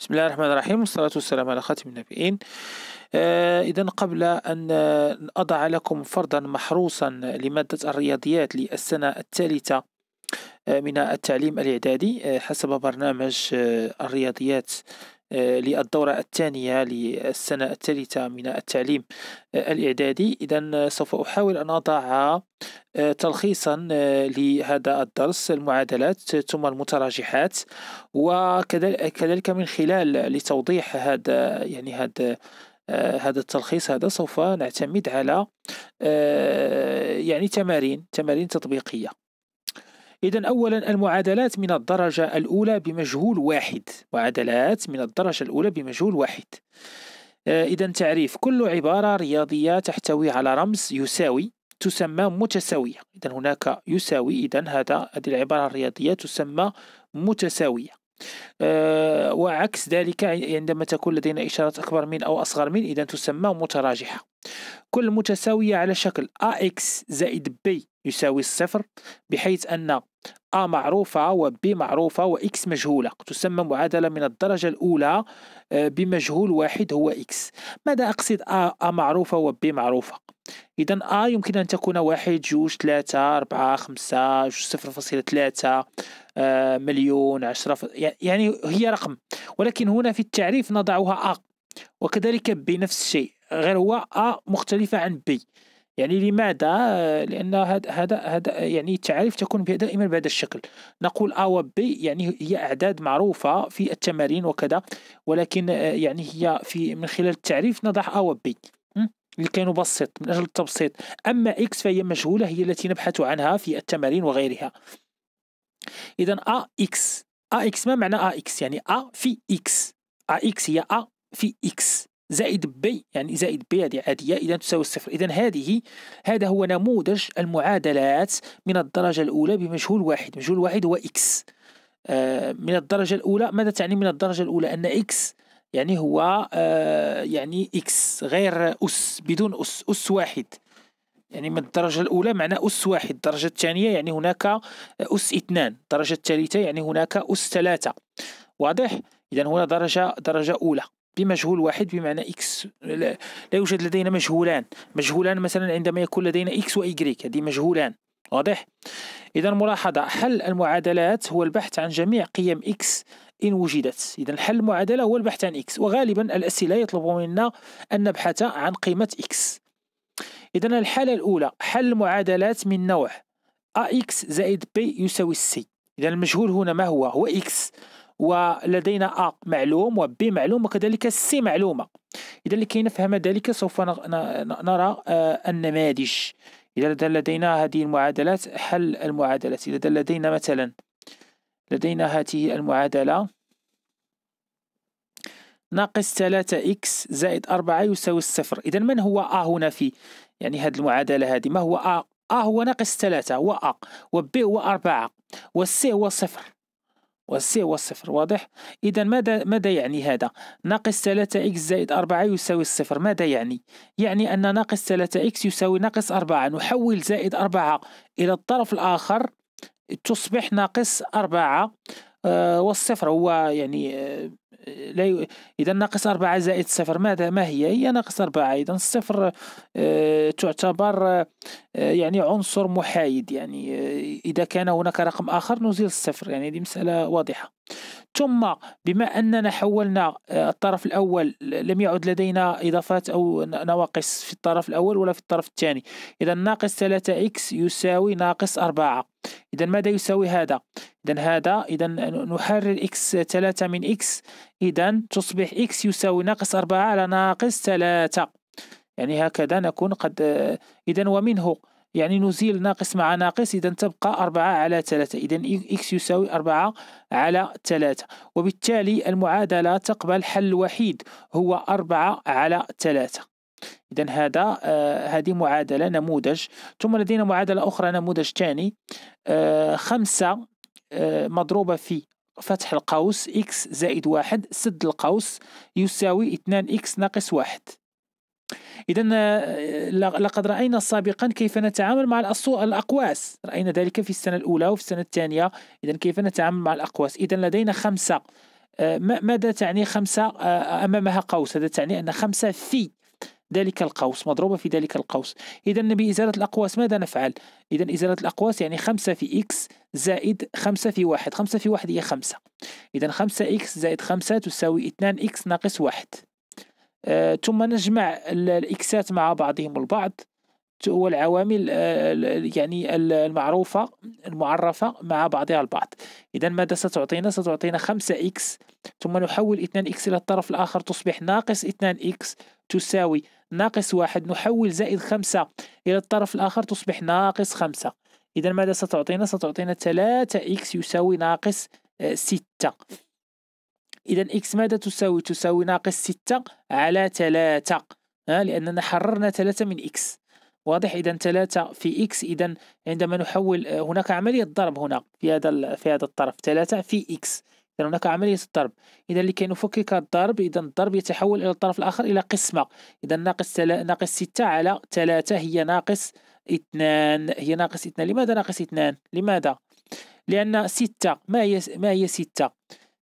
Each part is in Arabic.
بسم الله الرحمن الرحيم والصلاة والسلام على خاتم النبيين آه إذا قبل أن أضع لكم فرضا محروسا لمادة الرياضيات للسنة الثالثة آه، من التعليم الإعدادي آه، حسب برنامج آه، الرياضيات آه، للدورة الثانية للسنة الثالثة من التعليم الإعدادي إذا سوف أحاول أن أضع آه، تلخيصا آه، لهذا الدرس المعادلات ثم المتراجحات وكذلك من خلال لتوضيح هذا يعني هذا هذا التلخيص هذا سوف نعتمد على يعني تمارين تمارين تطبيقيه إذا أولا المعادلات من الدرجة الأولى بمجهول واحد معادلات من الدرجة الأولى بمجهول واحد آه، إذا تعريف كل عبارة رياضية تحتوي على رمز يساوي تسمى متساوية إذا هناك يساوي إذا هذا هذه العبارة الرياضية تسمى متساوية أه وعكس ذلك عندما تكون لدينا إشارات أكبر من أو أصغر من إذا تسمى متراجحة كل متساوية على شكل AX زائد B يساوي الصفر بحيث أن أ معروفة ب معروفة وإكس مجهولة تسمى معادلة من الدرجة الأولى آه، بمجهول واحد هو إكس ماذا أقصد أ معروفة معروفة ب معروفة؟ إذا أ يمكن أن تكون واحد جوج ثلاثة أربعة خمسة صفر فاصلة ثلاثة آه، مليون عشرة ف... يعني هي رقم ولكن هنا في التعريف نضعها أ وكذلك بنفس نفس الشيء غير هو أ مختلفة عن ب يعني لماذا لان هذا هذا يعني التعاريف تكون دائما بهذا الشكل نقول ا و يعني هي اعداد معروفه في التمارين وكذا ولكن يعني هي في من خلال التعريف نضع ا و لكي نبسط من اجل التبسيط اما اكس فهي مجهوله هي التي نبحث عنها في التمارين وغيرها اذا ا اكس ا اكس ما معنى ا اكس يعني ا في اكس ا اكس هي ا في اكس زائد بي يعني زائد بي هذه عادية إذا تساوي الصفر إذا هذه هذا هو نموذج المعادلات من الدرجة الأولى بمجهول واحد مجهول واحد هو إكس آه من الدرجة الأولى ماذا تعني من الدرجة الأولى أن إكس يعني هو آه يعني إكس غير أس بدون أس أس واحد يعني من الدرجة الأولى معنى أس واحد الدرجة الثانية يعني هناك أس اثنان الدرجة الثالثة يعني هناك أس ثلاثة واضح؟ إذا هنا درجة درجة أولى بمجهول واحد بمعنى اكس لا, لا يوجد لدينا مجهولان مجهولان مثلا عندما يكون لدينا اكس وايغريك هذه مجهولان واضح اذا ملاحظه حل المعادلات هو البحث عن جميع قيم اكس إن وجدت إذا حل المعادلة هو البحث عن إكس وغالبا الأسئلة يطلب منا أن نبحث عن قيمة إكس إذا الحالة الأولى حل المعادلات من نوع AX زائد B يساوي C إذا المجهول هنا ما هو؟ هو إكس ولدينا أ معلوم وبي معلوم وكذلك سي معلومة إذا لكي نفهم ذلك سوف نرى النماذج آه، إذا لدينا هذه المعادلات حل المعادلات إذا لدينا مثلا لدينا هذه المعادلة ناقص 3 إكس زائد 4 يساوي الصفر إذا من هو أ هنا في يعني هذه المعادلة هذه ما هو أ أ هو ناقص 3 هو أ وبي هو 4 وسي هو صفر والسي هو الصفر واضح اذا ماذا ماذا يعني هذا ناقص 3 اكس زائد 4 يساوي الصفر ماذا يعني يعني ان ناقص 3 اكس يساوي ناقص 4 نحول زائد 4 الى الطرف الاخر تصبح ناقص 4 آه والصفر هو يعني آه لا ي... إذا ناقص أربعة زائد صفر ماذا ما هي؟ هي ناقص أربعة إذا الصفر آه تعتبر آه يعني عنصر محايد يعني آه إذا كان هناك رقم آخر نزيل الصفر يعني هذه مسألة واضحة ثم بما أننا حولنا آه، الطرف الأول لم يعد لدينا إضافات أو نواقص في الطرف الأول ولا في الطرف الثاني إذا ناقص ثلاثة إكس يساوي ناقص أربعة إذا ماذا يساوي هذا؟ إذا هذا إذا نحرر إكس 3 من إكس إذا تصبح إكس يساوي ناقص 4 على ناقص 3 يعني هكذا نكون قد آه، إذا ومنه يعني نزيل ناقص مع ناقص إذا تبقى أربعة على ثلاثة إذا إكس يساوي أربعة على ثلاثة وبالتالي المعادلة تقبل حل وحيد هو أربعة على ثلاثة إذا هذا آه هذه معادلة نموذج ثم لدينا معادلة أخرى نموذج ثاني آه، خمسة آه، مضروبة في فتح القوس x زائد واحد سد القوس يساوي 2 x ناقص واحد إذا آه، لقد رأينا سابقا كيف نتعامل مع الأقواس رأينا ذلك في السنة الأولى وفي السنة الثانية إذا كيف نتعامل مع الأقواس إذا لدينا خمسة ماذا تعني خمسة أمامها قوس هذا تعني أن خمسة في ذلك القوس مضروبة في ذلك القوس إذا بإزالة الأقواس ماذا نفعل؟ إذا إزالة الأقواس يعني خمسة في إكس زائد خمسة في واحد خمسة في واحد هي خمسة إذا خمسة إكس زائد خمسة تساوي اثنان إكس ناقص واحد آه ثم نجمع الإكسات مع بعضهم البعض هو العوامل آه، يعني المعروفة المعرفة مع بعضها البعض إذا ماذا ستعطينا؟ ستعطينا 5 إكس ثم نحول 2 إكس إلى الطرف الآخر تصبح ناقص 2 إكس تساوي ناقص واحد نحول زائد خمسة إلى الطرف الآخر تصبح ناقص خمسة إذا ماذا ستعطينا؟ ستعطينا 3 إكس يساوي ناقص آه، ستة إذا إكس ماذا تساوي؟ تساوي ناقص ستة على 3 آه، لأننا حررنا 3 من إكس واضح إذا ثلاثة في إكس إذا عندما نحول آه، هناك عملية ضرب هنا في هذا في هذا الطرف ثلاثة في إكس إذا هناك عملية الضرب إذا لكي نفكك الضرب إذا الضرب يتحول إلى الطرف الآخر إلى قسمة إذا ناقص تلا... ناقص ستة على ثلاثة هي ناقص اثنان هي ناقص اثنان لماذا ناقص اثنان لماذا لأن ستة ما هي ما هي ستة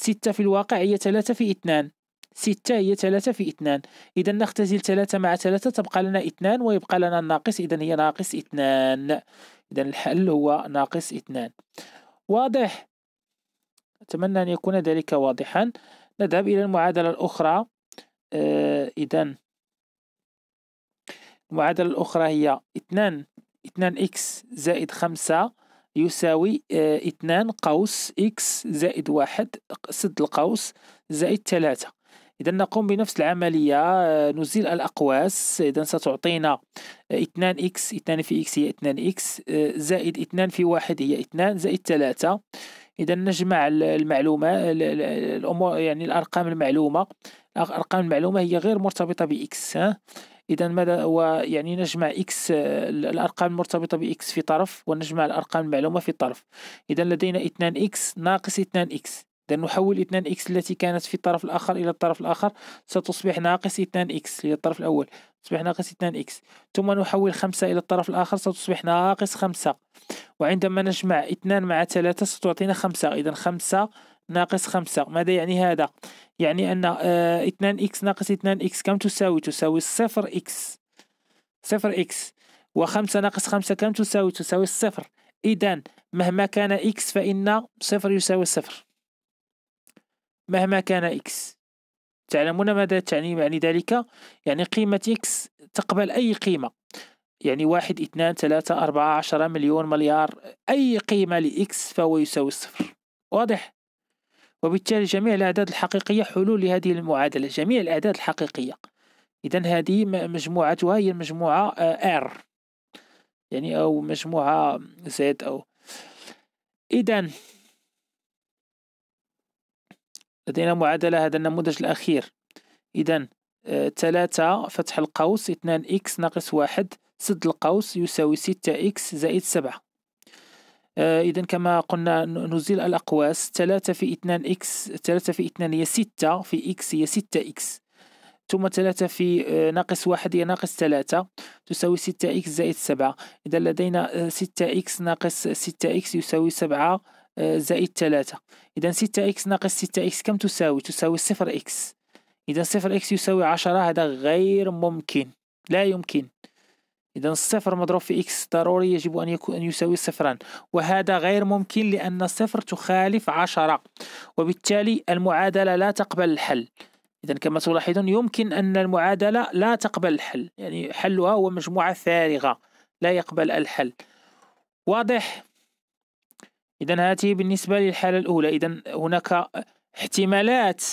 ستة في الواقع هي ثلاثة في اثنان ستة هي ثلاثة في اثنان إذا نختزل ثلاثة مع ثلاثة تبقى لنا اثنان ويبقى لنا الناقص إذا هي ناقص اثنان إذا الحل هو ناقص اثنان واضح أتمنى أن يكون ذلك واضحا نذهب إلى المعادلة الأخرى آه إذا المعادلة الأخرى هي اثنان اثنان إكس زائد خمسة يساوي آه، اثنان قوس إكس زائد واحد سد القوس زائد ثلاثة إذا نقوم بنفس العملية آه، نزيل الأقواس إذا ستعطينا 2 إكس 2 في إكس هي 2 إكس آه، زائد 2 في 1 هي 2 زائد 3 إذا نجمع المعلومة الأمور يعني الأرقام المعلومة أرقام المعلومة هي غير مرتبطة بإكس إذا ماذا ويعني نجمع إكس آه، الأرقام المرتبطة بإكس في طرف ونجمع الأرقام المعلومة في طرف إذا لدينا 2 إكس ناقص 2 إكس إذا نحول 2 إكس التي كانت في الطرف الآخر إلى الطرف الآخر ستصبح ناقص 2 إكس هي الطرف الأول تصبح ناقص 2 إكس ثم نحول 5 إلى الطرف الآخر ستصبح ناقص 5 وعندما نجمع 2 مع 3 ستعطينا 5 إذا 5 ناقص 5 ماذا يعني هذا؟ يعني أن 2 آه، إكس ناقص 2 إكس كم تساوي؟ تساوي 0 إكس 0 إكس وخمسة ناقص خمسة كم تساوي؟ تساوي الصفر إذا مهما كان إكس فإن صفر يساوي صفر مهما كان إكس تعلمون ماذا تعني يعني ذلك يعني قيمة إكس تقبل أي قيمة يعني واحد اثنان ثلاثة أربعة عشرة مليون مليار أي قيمة لإكس فهو يساوي الصفر واضح؟ وبالتالي جميع الأعداد الحقيقية حلول لهذه المعادلة جميع الأعداد الحقيقية إذا هذه مجموعتها هي المجموعة آه، R يعني أو مجموعة زد أو إذا لدينا معادلة هذا النموذج الأخير إذا آه، ثلاثة فتح القوس اثنان إكس ناقص واحد سد القوس يساوي ستة إكس زائد سبعة آه، إذا كما قلنا نزيل الأقواس ثلاثة في اثنان إكس ثلاثة في اثنان هي ستة في إكس هي ستة إكس ثم ثلاثة في آه، ناقص واحد هي ناقص ثلاثة تساوي ستة إكس زائد سبعة إذا لدينا ستة إكس ناقص ستة إكس يساوي سبعة زائد ثلاثة إذا ستة إكس ناقص ستة إكس كم تساوي؟ تساوي صفر إكس إذا صفر إكس يساوي عشرة هذا غير ممكن لا يمكن إذا الصفر مضروب في إكس ضروري يجب أن يكون أن يساوي صفرا وهذا غير ممكن لأن صفر تخالف عشرة وبالتالي المعادلة لا تقبل الحل إذا كما تلاحظون يمكن أن المعادلة لا تقبل الحل يعني حلها هو مجموعة فارغة لا يقبل الحل واضح؟ اذا هذه بالنسبه للحاله الاولى اذا هناك احتمالات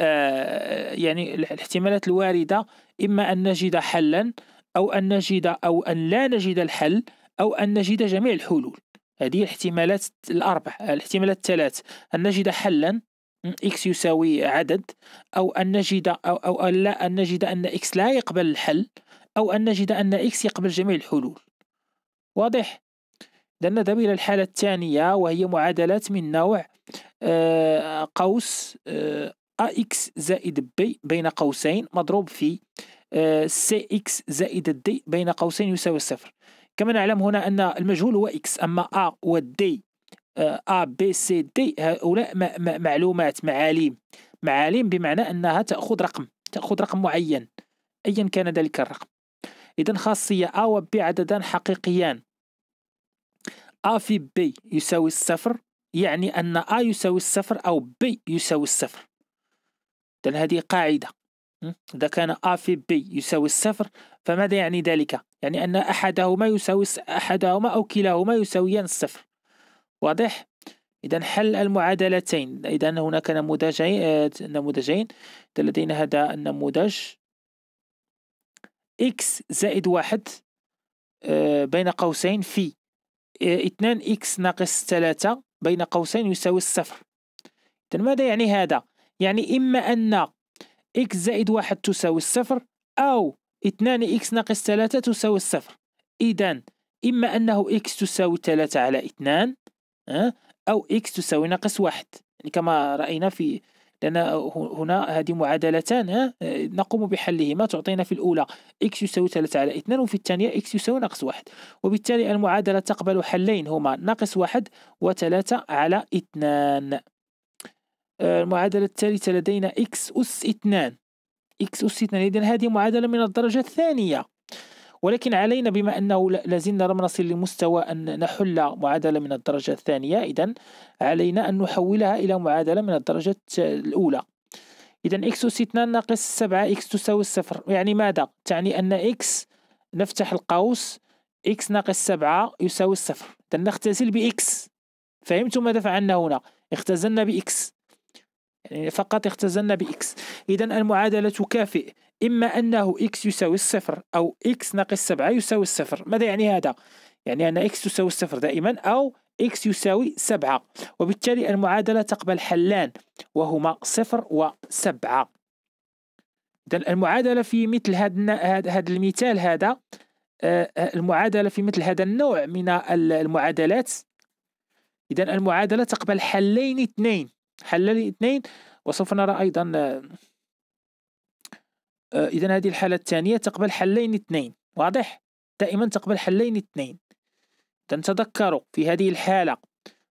آه، يعني الاحتمالات الوارده اما ان نجد حلا او ان نجد او ان لا نجد الحل او ان نجد جميع الحلول هذه الاحتمالات الاربع الاحتمالات الثلاث ان نجد حلا اكس يساوي عدد او ان نجد او, أو لا ان نجد ان اكس لا يقبل الحل او ان نجد ان اكس يقبل جميع الحلول واضح لنذهب إلى الحالة الثانية وهي معادلات من نوع آه، قوس آه، AX زائد B بين قوسين مضروب في آه، CX زائد D بين قوسين يساوي الصفر كما نعلم هنا أن المجهول هو X أما A و D A B C D هؤلاء معلومات معاليم معاليم بمعنى أنها تأخذ رقم تأخذ رقم معين أيا كان ذلك الرقم إذا خاصية A و B عددان حقيقيان A في B يساوي الصفر يعني أن A يساوي الصفر أو B يساوي الصفر إذا هذه قاعدة إذا كان A في B يساوي الصفر فماذا يعني ذلك؟ يعني أن أحدهما يساوي أحدهما أو كلاهما يساويان الصفر واضح؟ إذا حل المعادلتين إذا هناك آه، نموذجين نموذجين لدينا هذا النموذج x زائد واحد آه، بين قوسين في 2 إكس ناقص 3 بين قوسين يساوي الصفر إذن ماذا يعني هذا؟ يعني إما أن إكس زائد واحد تساوي الصفر أو 2 إكس ناقص 3 تساوي الصفر إذا إما أنه إكس تساوي 3 على 2 آه، أو إكس تساوي ناقص 1 يعني كما رأينا في لأن هنا هذه معادلتان ها نقوم بحلهما تعطينا في الأولى اكس يساوي 3 على 2 وفي الثانية اكس يساوي ناقص 1 وبالتالي المعادلة تقبل حلين هما ناقص 1 و3 على 2 آه، المعادلة الثالثة لدينا اكس أس 2 اكس أس 2 اذا هذه معادلة من الدرجة الثانية ولكن علينا بما أنه لازلنا لم نصل لمستوى أن نحل معادلة من الدرجة الثانية إذا علينا أن نحولها إلى معادلة من الدرجة الأولى إذا إكس أس 2 ناقص 7 إكس تساوي الصفر يعني ماذا؟ تعني أن إكس نفتح القوس إكس ناقص 7 يساوي الصفر إذا نختزل بإكس فهمتم ماذا فعلنا هنا؟ اختزلنا بإكس يعني فقط اختزلنا بإكس إذا المعادلة تكافئ إما أنه x يساوي الصفر أو x ناقص سبعة يساوي الصفر ماذا يعني هذا؟ يعني أن x تساوي الصفر دائما أو x يساوي سبعة وبالتالي المعادلة تقبل حلان وهما صفر وسبعة إذا المعادلة في مثل هذا المثال هذا آه، آه، المعادلة في مثل هذا النوع من المعادلات إذا المعادلة تقبل حلين اثنين حلين اثنين وسوف نرى أيضا آه، آه، اذا هذه الحاله الثانيه تقبل حلين اثنين واضح دائما تقبل حلين اثنين تذكروا في هذه الحاله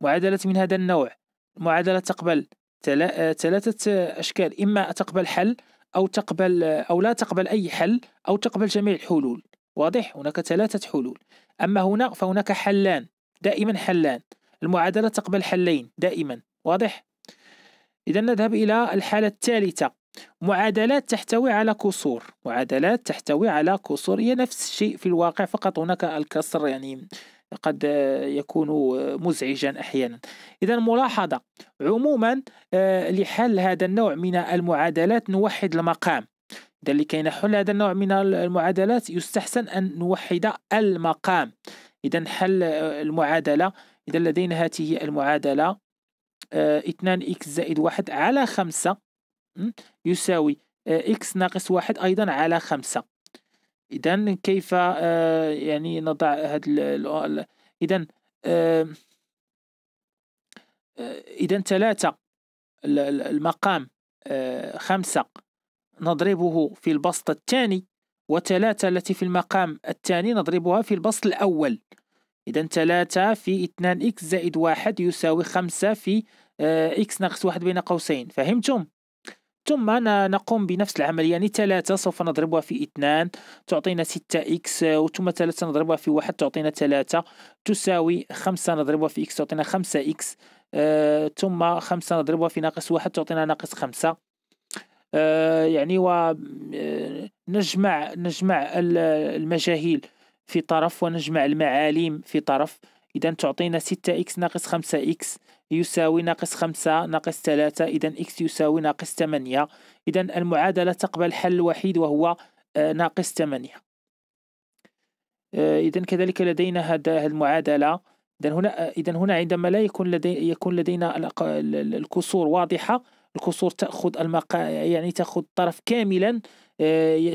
معادله من هذا النوع معادله تقبل آه، ثلاثه اشكال اما تقبل حل او تقبل آه، او لا تقبل اي حل او تقبل جميع الحلول واضح هناك ثلاثه حلول اما هنا فهناك حلان دائما حلان المعادله تقبل حلين دائما واضح اذا نذهب الى الحاله الثالثه معادلات تحتوي على كسور معادلات تحتوي على كسور هي نفس الشيء في الواقع فقط هناك الكسر يعني قد يكون مزعجا احيانا اذا ملاحظه عموما آه، لحل هذا النوع من المعادلات نوحد المقام اذا لكي نحل هذا النوع من المعادلات يستحسن ان نوحد المقام اذا حل المعادله اذا لدينا هذه المعادله 2 آه، اكس زائد 1 على 5 يساوي إكس آه، ناقص واحد أيضا على خمسة إذا كيف آه، يعني نضع هذا إذا إذا ثلاثة المقام آه، خمسة نضربه في البسط الثاني وثلاثة التي في المقام الثاني نضربها في البسط الأول إذا ثلاثة في اثنان إكس زائد واحد يساوي خمسة في إكس ناقص واحد بين قوسين فهمتم؟ ثم نقوم بنفس العملية يعني ثلاثة سوف نضربها في اثنان تعطينا ستة إكس آه، ثم ثلاثة نضربها في واحد تعطينا ثلاثة تساوي خمسة نضربها في إكس تعطينا خمسة إكس آه، ثم خمسة نضربها في ناقص واحد تعطينا ناقص خمسة آه، يعني ونجمع نجمع المجاهيل في طرف ونجمع المعاليم في طرف إذا تعطينا ستة إكس ناقص خمسة إكس يساوي ناقص خمسة ناقص ثلاثة إذا إكس يساوي ناقص ثمانية إذا المعادلة تقبل حل الوحيد وهو آه، ناقص ثمانية آه، إذا كذلك لدينا هذا المعادلة إذا هنا آه، إذا هنا عندما لا يكون لدي يكون لدينا الكسور واضحة الكسور تأخذ المقا يعني تأخذ طرف كاملا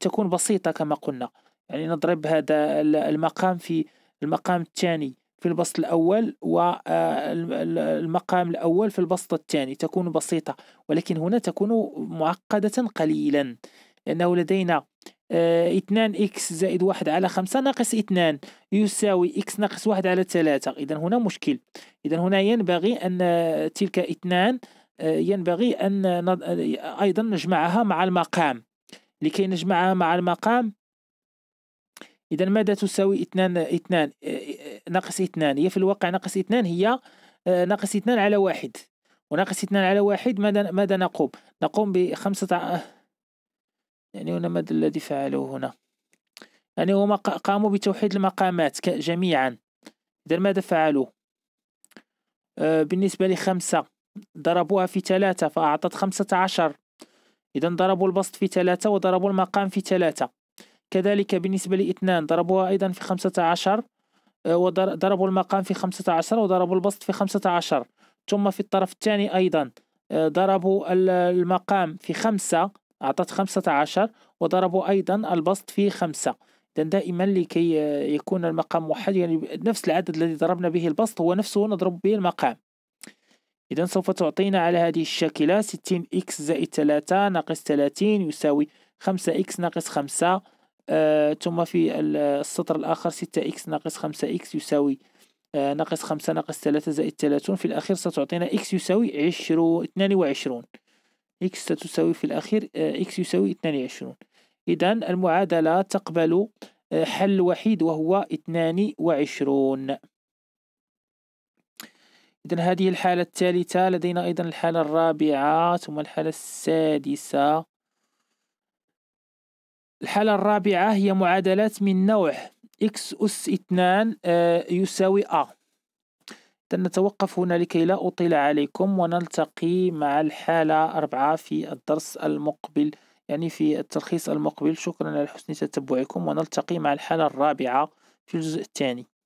تكون بسيطة كما قلنا يعني نضرب هذا المقام في المقام الثاني في البسط الأول والمقام آه، الأول في البسط الثاني تكون بسيطة ولكن هنا تكون معقدة قليلا لأنه لدينا 2 آه، إكس زائد 1 على 5 ناقص 2 يساوي إكس ناقص 1 على 3 إذا هنا مشكل إذا هنا ينبغي أن آه، تلك 2 ينبغي أن أيضا نجمعها مع المقام لكي نجمعها مع المقام إذا ماذا تساوي 2 2 ناقص اثنان هي في الواقع ناقص اثنان هي آه، ناقص اثنان على واحد وناقص اثنان على واحد ماذا ماذا نقوم نقوم بخمسة يعني هنا ماذا الذي فعله هنا يعني هما قاموا بتوحيد المقامات جميعا إذا ماذا فعلوا آه، بالنسبة لخمسة ضربوها في ثلاثة فأعطت خمسة عشر إذا ضربوا البسط في ثلاثة وضربوا المقام في ثلاثة كذلك بالنسبة لاثنان ضربوها أيضا في خمسة عشر آه، وضربوا المقام في 15 وضربوا البسط في 15 ثم في الطرف الثاني أيضا آه، ضربوا المقام في خمسة أعطت 15 وضربوا أيضا البسط في خمسة إذا دائما لكي آه، يكون المقام واحد يعني نفس العدد الذي ضربنا به البسط هو نفسه نضرب به المقام إذا سوف تعطينا على هذه الشاكلة 60 إكس زائد 3 ناقص 30 يساوي 5 إكس ناقص 5 آه، ثم في السطر الآخر 6x ناقص 5x يساوي آه، ناقص 5 ناقص 3 زائد 30 في الأخير ستعطينا x يساوي اثنان 22 x ستساوي في الأخير آه، إكس x يساوي 22 إذا المعادلة تقبل حل وحيد وهو 22 إذا هذه الحالة الثالثة لدينا أيضا الحالة الرابعة ثم الحالة السادسة الحالة الرابعة هي معادلات من نوع x أس 2 آه، يساوي a نتوقف هنا لكي لا أطيل عليكم ونلتقي مع الحالة أربعة في الدرس المقبل يعني في التلخيص المقبل شكرا لحسن تتبعكم ونلتقي مع الحالة الرابعة في الجزء الثاني